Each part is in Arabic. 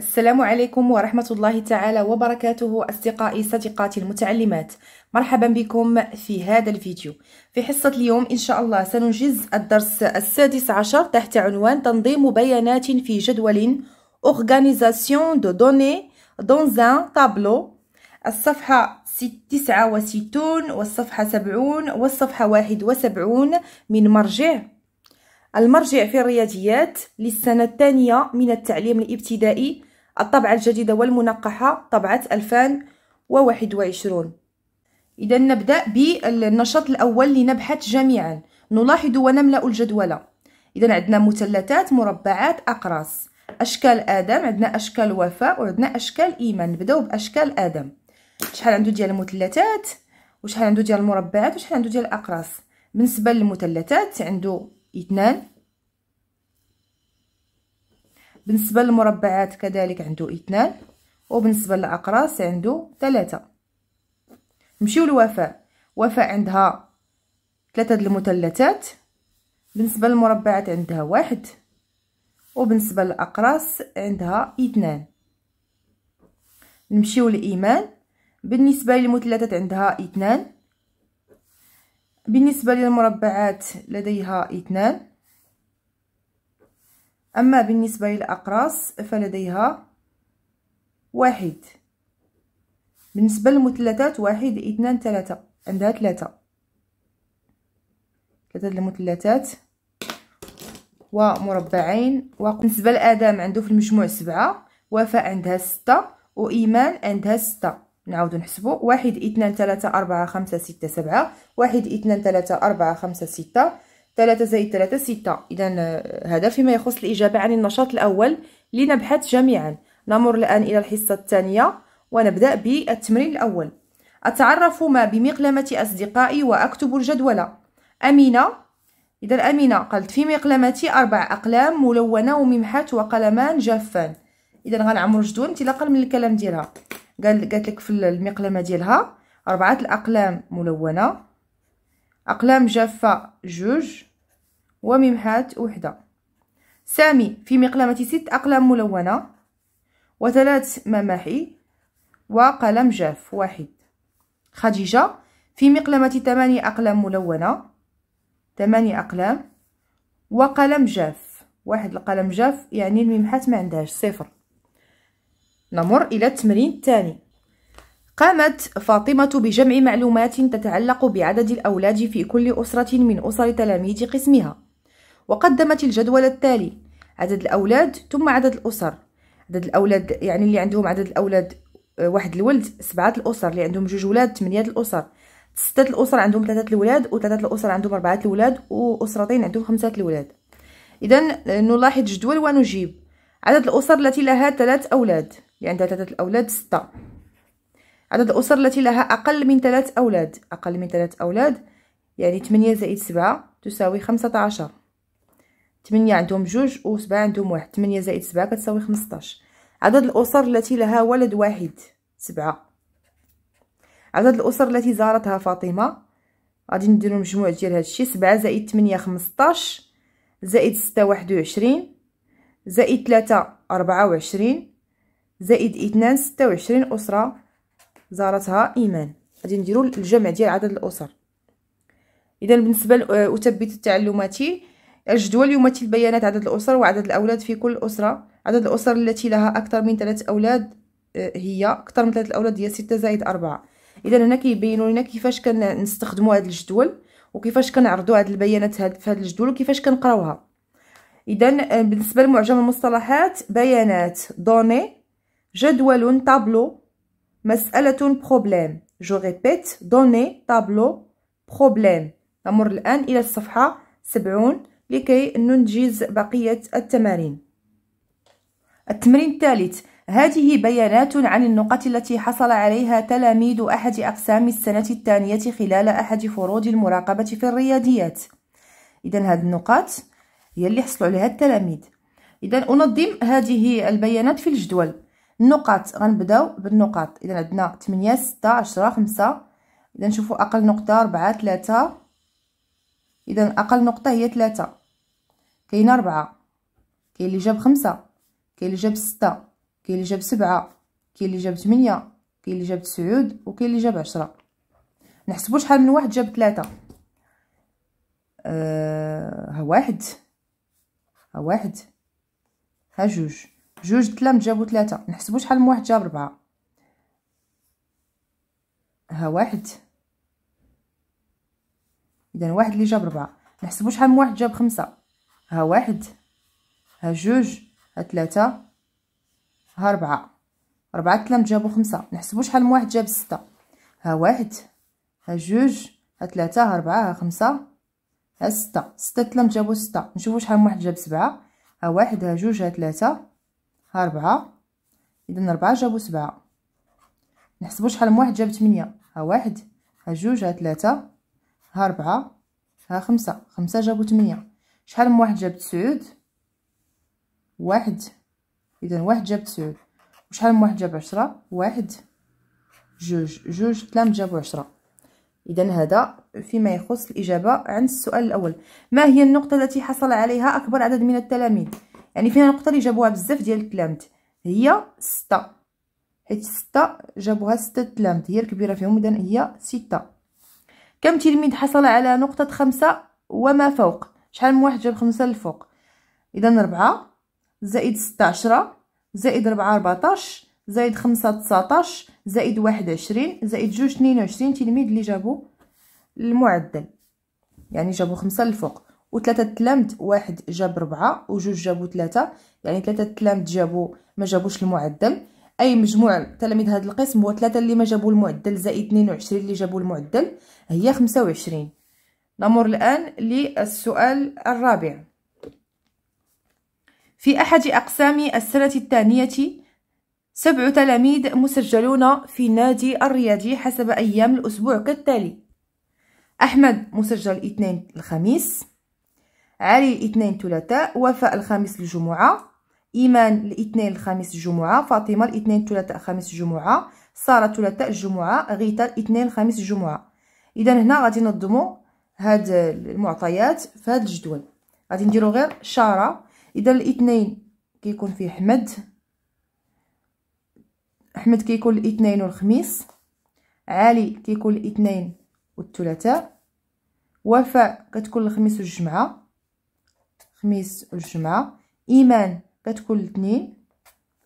السلام عليكم ورحمة الله تعالى وبركاته أصدقائي صديقاتي المتعلمات مرحبا بكم في هذا الفيديو في حصة اليوم إن شاء الله سننجز الدرس السادس عشر تحت عنوان تنظيم بيانات في جدول Organisation de données dans un tableau الصفحة 69 والصفحة 70 والصفحة 71 من مرجع المرجع في الرياضيات للسنة الثانية من التعليم الابتدائي الطبعة الجديدة والمنقحة طبعة 2021 إذا نبدأ بالنشاط الأول لنبحث جميعا نلاحظ ونملأ الجدولة إذا عندنا مثلثات مربعات أقراص أشكال آدم عندنا أشكال وفاء وعندنا أشكال إيمان نبداو بأشكال آدم شحال عنده ديال المثلثات وشحال عنده ديال المربعات وشحال عنده ديال الأقراص بالنسبة للمثلثات عنده اثنان بالنسبه للمربعات كذلك عنده اثنان وبالنسبه للاقراص عنده ثلاثه نمشيو لوفاء وفاء عندها ثلاثه المثلثات بالنسبه للمربعات عندها واحد وبالنسبه للاقراص عندها اثنان نمشيو لايمان بالنسبه للمثلثات عندها اثنان بالنسبه للمربعات لديها اثنان أما بالنسبة للأقراص فلديها واحد بالنسبة للمثلثات واحد اثنان ثلاثة عندها ثلاثة ثلاثة المثلثات ومربعين وبالنسبة لآدم عنده في المجموع سبعة وفاء عندها ستة وإيمان عندها ستة نعاودو نحسبو واحد اثنان ثلاثة أربعة خمسة ستة سبعة واحد اثنان ثلاثة أربعة خمسة ستة 3 زائد 3 6 اذا هذا فيما يخص الاجابه عن النشاط الاول لنبحث جميعا نمر الان الى الحصه الثانيه ونبدا بالتمرين الاول اتعرف ما بمقلمه اصدقائي واكتب الجدول امينه اذا امينه قالت في مقلمتي اربع اقلام ملونه وممحه وقلمان جافان اذا غنعمر جدول انطلاقا من الكلام ديالها قال قالت لك في المقلمه ديالها اربعه الاقلام ملونه اقلام جافه جوج وممحات وحدة سامي في مقلمة ست أقلام ملونة وثلاث مماحي وقلم جاف واحد خديجة في مقلمة ثمانية أقلام ملونة ثمانية أقلام وقلم جاف واحد القلم جاف يعني الممحات ما عندهاش صفر نمر إلى التمرين الثاني قامت فاطمة بجمع معلومات تتعلق بعدد الأولاد في كل أسرة من أسر تلاميذ قسمها وقدمت الجدول التالي عدد الأولاد ثم عدد الأسر عدد الأولاد يعني اللي عندهم عدد الأولاد آه، واحد الولد سبعة الأسر اللي عندهم جوج ولاد ثمانية الأسر ستة الأسر عندهم ثلاثة الولاد وثلاثة الأسر عندهم أربعة الولاد وأسرتين عندهم خمسة الولاد إذا آه، نلاحظ جدول ونجيب عدد الأسر التي لها ثلاث أولاد يعني عندها ثلاثة الأولاد ستة عدد الأسر التي لها أقل من ثلاث أولاد أقل من ثلاث أولاد يعني ثمانية زائد سبعة تساوي عشر تمنية عندهم جوج و7 عندهم واحد تمنية زائد سبعة كتساوي خمسطاش عدد الأسر التي لها ولد واحد سبعة عدد الأسر التي زارتها فاطمة غادي نديرو المجموع ديال هادشي سبعة زائد تمنية خمسطاش زائد ستة واحد زائد تلاتة 24 زائد 2 ستة أسرة زارتها إيمان غادي نديرو الجمع ديال عدد الأسر إذا بالنسبة لأثبت أه، التعلمات الجدول يمثل بيانات عدد الأسر وعدد الأولاد في كل أسرة عدد الأسر التي لها أكثر من ثلاث أولاد آه، هي أكثر من ثلاث أولاد هي ستة زائد أربعة إذا هنا كيبينوا لنا كيفاش كنستخدموا هذا الجدول وكيفاش كنعرضوا هاد البيانات في هذا الجدول وكيفاش كنقراوها إذا آه، بالنسبة لمعجم المصطلحات بيانات دوني جدول تابلو مسألة بروبليم جو ريبيت دوني تابلو بروبليم نمر الآن إلى الصفحة سبعون لكي ننجز بقية التمارين التمرين الثالث هذه بيانات عن النقط التي حصل عليها تلاميذ أحد أقسام السنة الثانية خلال أحد فروض المراقبة في الرياضيات إذا هذه النقاط هي اللي حصلوا عليها التلاميذ إذا أنظم هذه البيانات في الجدول النقاط غنبداو بالنقاط إذا عندنا 8 6 10 5 إذا نشوفوا أقل نقطة 4 3 إذا أقل نقطة هي 3 كاين أربعة كاين اللي جاب خمسة كاين اللي جاب ستة كاين اللي جاب سبعة كاين اللي جاب تمنية كاين اللي جاب تسعود وكاين اللي جاب عشرة نحسبو شحال من واحد جاب تلاتة آه ها واحد ها واحد ها جوج جوج تلام جابو تلاتة نحسبو شحال من واحد جاب ربعة ها واحد اذا واحد اللي جاب ربعة نحسبو شحال من واحد جاب خمسة ها واحد ها جوج ها ثلاثة ها ربعة ربعة تلام جابو خمسة نحسبو شحال من واحد جاب ستة ها واحد ها جوج ها ثلاثة ها ربعة ها خمسة ها ستة ستة تلام جابو ستة نشوفو شحال من واحد جاب سبعة ها واحد ها جوج ها ثلاثة ها ربعة إذا ربعة جابو سبعة نحسبو شحال من واحد جاب تمنية ها واحد ها جوج ها ثلاثة ها ربعة ها خمسة خمسة جابو تمنية شحال من واحد جاب تسعود واحد اذا واحد جاب تسعود وشحال من واحد جاب عشرة واحد جوج جوج تلام جابوا عشرة اذا هذا فيما يخص الاجابه عن السؤال الاول ما هي النقطه التي حصل عليها اكبر عدد من التلاميذ يعني فيها النقطه اللي جابوها بزاف ديال التلامت هي ستة حيت ستة جابوها ستة تلامت هي الكبيره فيهم اذا هي ستة كم تلميذ حصل على نقطه خمسة وما فوق شحال من واحد جاب خمسة للفوق اذا ربعة زائد ستة عشرة زائد ربعة ربعطاش زائد خمسة تسعطاش زائد واحد عشرين زائد جوج اثنين وعشرين تلميذ اللي جابو المعدل يعني جابو خمسة للفوق وثلاثة تلامد واحد جاب ربعة وجوج جابو ثلاثة يعني ثلاثة تلامد جابو ما جابوش المعدل اي مجموع تلاميذ هذا القسم هو ثلاثة اللي ما جابوا المعدل زائد وعشرين اللي جابوا المعدل هي خمسة وعشرين نمر الآن للسؤال الرابع في أحد أقسام السنة الثانية سبع تلاميذ مسجلون في نادي الرياضي حسب أيام الأسبوع كالتالي أحمد مسجل اثنين الخميس علي اثنين ثلاثاء وفاء الخامس الجمعة إيمان الاثنين الخميس الجمعة فاطمة الاثنين ثلاثاء خميس الجمعة سارة ثلاثاء الجمعة غيتا الاثنين الخميس الجمعة إذا هنا غادي نضمو هاد المعطيات في هاد الجدول غادي نديرو غير شاره اذا الاثنين كيكون فيه حمد احمد كيكون الاثنين والخميس علي كيكون الاثنين والثلاثاء وفاء كتكون الخميس والجمعه خميس والجمعه ايمان كتكون الاثنين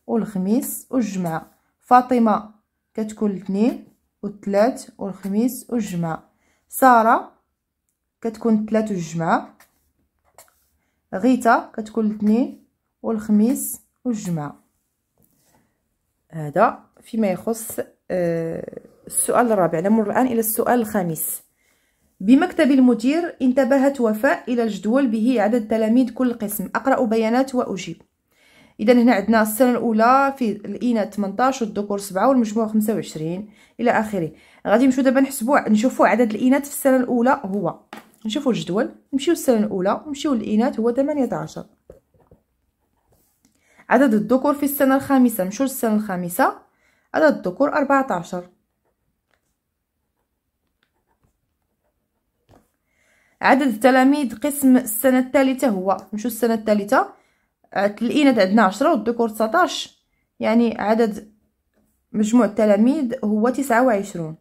والخميس والجمعه فاطمه كتكون الاثنين والثلاث والخميس والجمعه ساره كتكون ثلاثة والجمعة غيتا كتكون الاثنين والخميس والجمعة هذا فيما يخص آه، السؤال الرابع نمر الآن إلى السؤال الخامس بمكتب المدير انتبهت وفاء إلى الجدول به عدد تلاميذ كل قسم أقرأ بيانات وأجيب إذا هنا عندنا السنة الأولى في الإناث 18 والذكور 7 والمجموع 25 إلى آخره غادي نمشيو دابا نحسبوا نشوفوا عدد الإناث في السنة الأولى هو نشوفوا الجدول نمشيو السنه الاولى نمشيو للاناث هو 18 عدد الذكور في السنه الخامسه نمشيو للسنه الخامسه عدد الذكور 14 عدد التلاميذ قسم السنه الثالثه هو نمشيو السنه الثالثه الاناث عندنا 10 والذكور 19 يعني عدد مجموع التلاميذ هو 29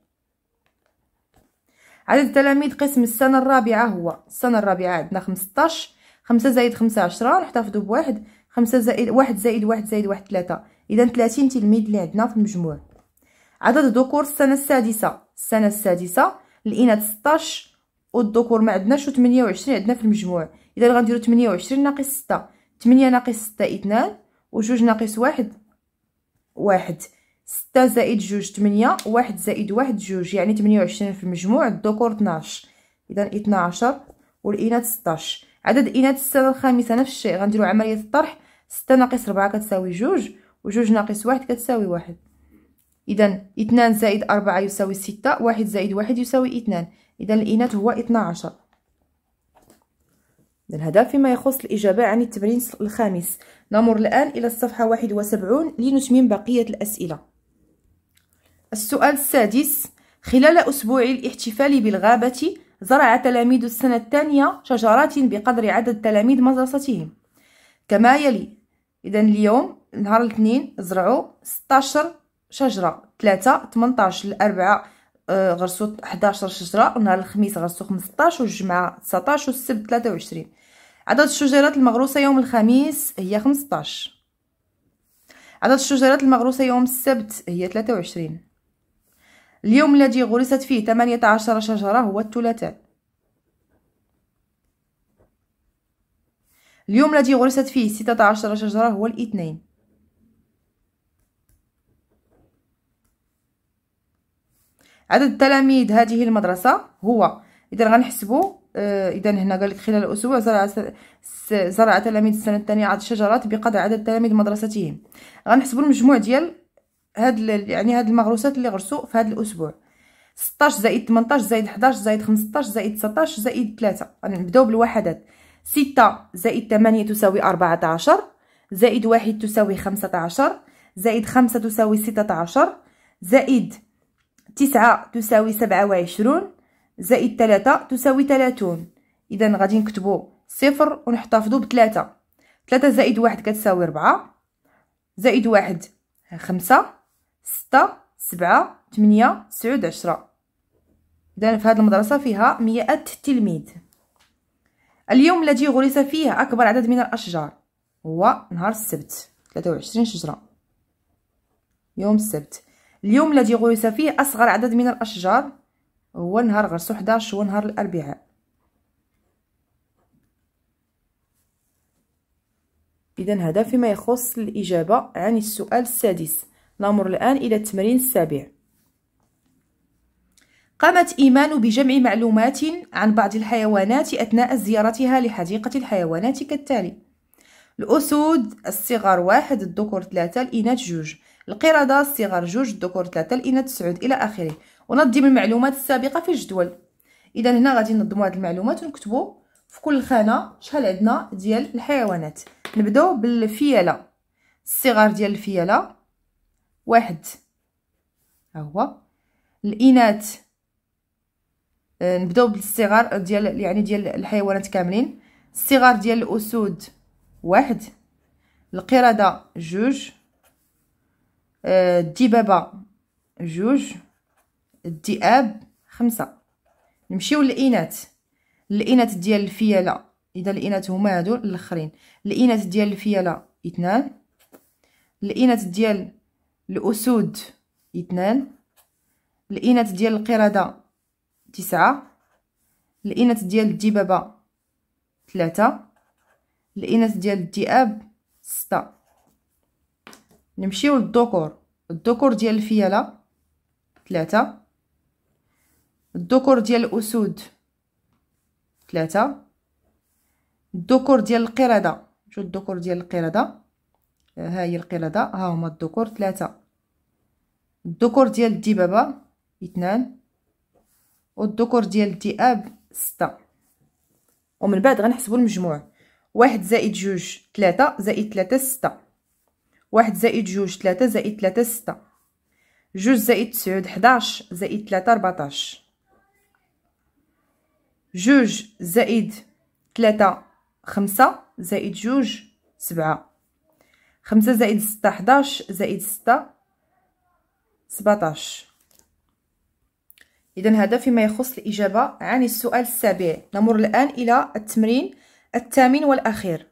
عدد تلاميذ قسم السنة الرابعة هو السنة الرابعة عندنا 15 خمسة زائد خمسة عشرة نحتفظوا بواحد خمسة زائد واحد زائد واحد زائد واحد ثلاثة إذا ثلاثين تلميذ اللي عندنا في المجموع عدد ذكور السنة السادسة السنة السادسة الإناث 16 والذكور ما عندناش وثمانية وعشرين عندنا في المجموع إذا غنديرو ثمانية وعشرين ناقص ستة ثمانية ناقص ستة اثنان وجوج ناقص واحد واحد ستة زائد جوج تمنية واحد زائد واحد جوج يعني تمنية وعشرين في المجموع الذكور طناش إذا اثناشر والإناث ستاش عدد إناث السنة الخامسة نفس الشيء غنديرو عملية الطرح ستة ناقص ربعة كتساوي جوج وجوج ناقص واحد كتساوي واحد إذا اثنان زائد أربعة يساوي ستة واحد زائد واحد يساوي اثنان إذا الإناث هو اثناشر إذا هذا فيما يخص الإجابة عن التمرين الخامس نمر الآن إلى الصفحة واحد وسبعون لنتمم بقية الأسئلة السؤال السادس خلال أسبوع الاحتفال بالغابة زرع تلاميذ السنة الثانية شجرات بقدر عدد تلاميذ مدرستهم كما يلي إذا اليوم نهار الاثنين زرعوا 16 شجرة 3 18 الأربعة آه، غرسوا 11 شجرة ونهار الخميس غرسوا 15 والجمعة 19 والسبت 23 عدد الشجرات المغروسة يوم الخميس هي 15 عدد الشجرات المغروسة يوم السبت هي 23 اليوم الذي غرست فيه 18 شجرة هو الثلاثاء اليوم الذي غرست فيه 16 شجرة هو الاثنين عدد تلاميذ هذه المدرسة هو إذا غنحسبوا آه، إذا هنا قال لك خلال الأسبوع زرع زرع تلاميذ السنة الثانية عدد شجرات بقدر عدد تلاميذ مدرستهم غنحسبوا المجموع ديال هاد يعني هاد المغروسات اللي غرسوا في هاد الاسبوع 16 زائد 18 زائد 11 زائد 15 زائد 19 زائد 3 غنبداو بالوحدات 6 زائد 8 تساوي 14 زائد 1 تساوي 15 زائد 5 تساوي 16 زائد 9 تساوي 27 زائد 3 تساوي 30 اذا غادي نكتبوا صفر ونحتفظوا بثلاثة 3 زائد 1 كتساوي 4 زائد 1 5 ستة سبعة ثمانية تسعود عشرة إذا في هذه المدرسة فيها مئة تلميذ اليوم الذي غرس فيه أكبر عدد من الأشجار هو نهار السبت 23 شجرة يوم السبت اليوم الذي غرس فيه أصغر عدد من الأشجار هو نهار غرسو 11 هو نهار الأربعاء إذا هذا فيما يخص الإجابة عن السؤال السادس نمر الآن إلى التمرين السابع قامت إيمان بجمع معلومات عن بعض الحيوانات أثناء زيارتها لحديقة الحيوانات كالتالي الأسود الصغر واحد الذكور ثلاثة الإناث جوج القردة الصغر جوج الذكور ثلاثة الإناث تسعود إلى آخره ونظم المعلومات السابقة في الجدول إذا هنا غادي ننظموا هذه المعلومات ونكتبوا في كل خانة شحال عندنا ديال الحيوانات نبداو بالفيلة الصغر ديال الفيلة واحد ها هو الاناث آه، نبداو بالصغار آه، ديال يعني ديال الحيوانات كاملين الصغار ديال الاسود واحد القرده جوج آه، الدبابه جوج الذئاب خمسة نمشيو للاناث الاناث ديال الفيله اذا الاناث هما هادو الاخرين الاناث ديال الفيله اثنان الاناث ديال الأسود اثنان الإناث ديال القردة تسعة الإناث ديال الدببه ثلاثة الإناث ديال الذئاب ستة نمشيو للذكور الذكور ديال الفيلة ثلاثة الذكور ديال الأسود ثلاثة الذكور ديال القردة شو الذكور ديال القردة ها هي القلاده ها هما الذكور ثلاثه الذكور ديال الدبابه اثنان والذكور ديال الذئاب سته ومن بعد غنحسبوا المجموع واحد زائد جوج ثلاثة زائد ثلاثة ستة واحد زائد جوج ثلاثة زائد ثلاثة ستة جوج زائد تسعود حداش زائد ثلاثة ربعطاش جوج زائد ثلاثة خمسة زائد جوج سبعة خمسة زائد ستة حداش زائد ستة سبعتاش إذا هذا فيما يخص الإجابة عن السؤال السابع نمر الآن إلى التمرين الثامن والأخير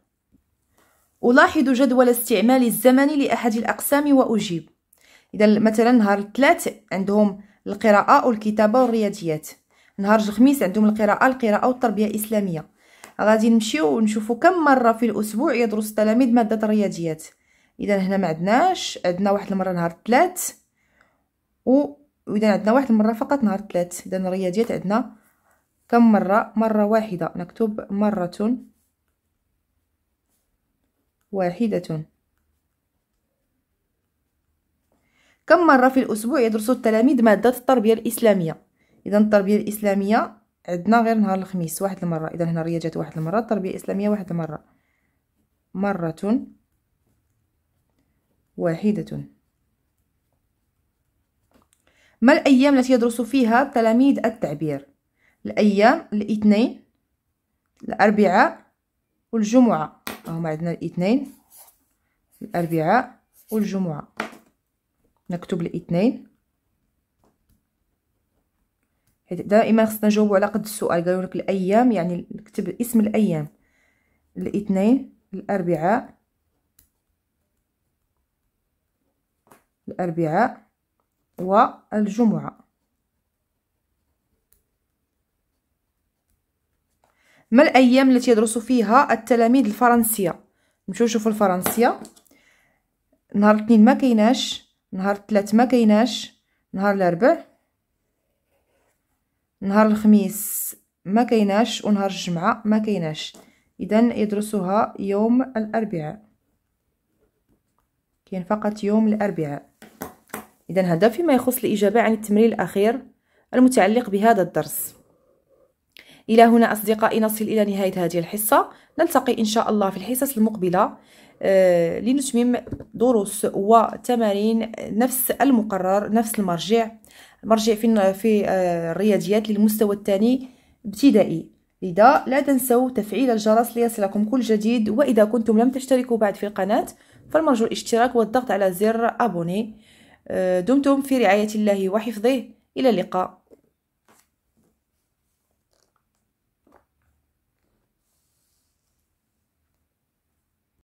ألاحظ جدول استعمال الزمن لأحد الأقسام وأجيب إذا مثلا نهار الثلاث عندهم القراءة والكتابة والرياضيات نهار الخميس عندهم القراءة القراءة والتربية الإسلامية غادي نمشيو ونشوفوا كم مرة في الأسبوع يدرس التلاميذ مادة الرياضيات اذا هنا ما عندناش عندنا واحد المره نهار الثلاث و اذا عندنا واحد المره فقط نهار الثلاث اذا الرياضيات عندنا كم مره مره واحده نكتب مره واحده كم مره في الاسبوع يدرس التلاميذ ماده التربيه الاسلاميه اذا التربيه الاسلاميه عندنا غير نهار الخميس واحد المره اذا هنا الرياضيات واحد المره التربيه الاسلاميه واحد المره مره واحدة ما الأيام التي يدرس فيها تلاميذ التعبير الأيام الاثنين الأربعاء والجمعة هما عندنا الاثنين الأربعاء والجمعة نكتب الاثنين دائما خصنا نجاوبوا على قد السؤال قالوا لك الايام يعني نكتب اسم الايام الاثنين الاربعاء الأربعاء والجمعة ما الأيام التي يدرس فيها التلاميذ الفرنسية نمشيو نشوفوا الفرنسية نهار الاثنين ما كيناش نهار الثلاث ما كيناش نهار الاربع نهار الخميس ما كيناش ونهار الجمعة ما كيناش اذا يدرسها يوم الاربعاء كاين فقط يوم الاربعاء إذا هذا فيما يخص الإجابة عن التمرين الأخير المتعلق بهذا الدرس إلى هنا أصدقائي نصل إلى نهاية هذه الحصة نلتقي إن شاء الله في الحصص المقبلة آه، لنتمم دروس وتمارين نفس المقرر نفس المرجع مرجع في آه، الرياضيات للمستوى الثاني ابتدائي لذا لا تنسوا تفعيل الجرس ليصلكم كل جديد وإذا كنتم لم تشتركوا بعد في القناة فالمرجو الاشتراك والضغط على زر أبوني آه، دمتم في رعاية الله وحفظه إلى اللقاء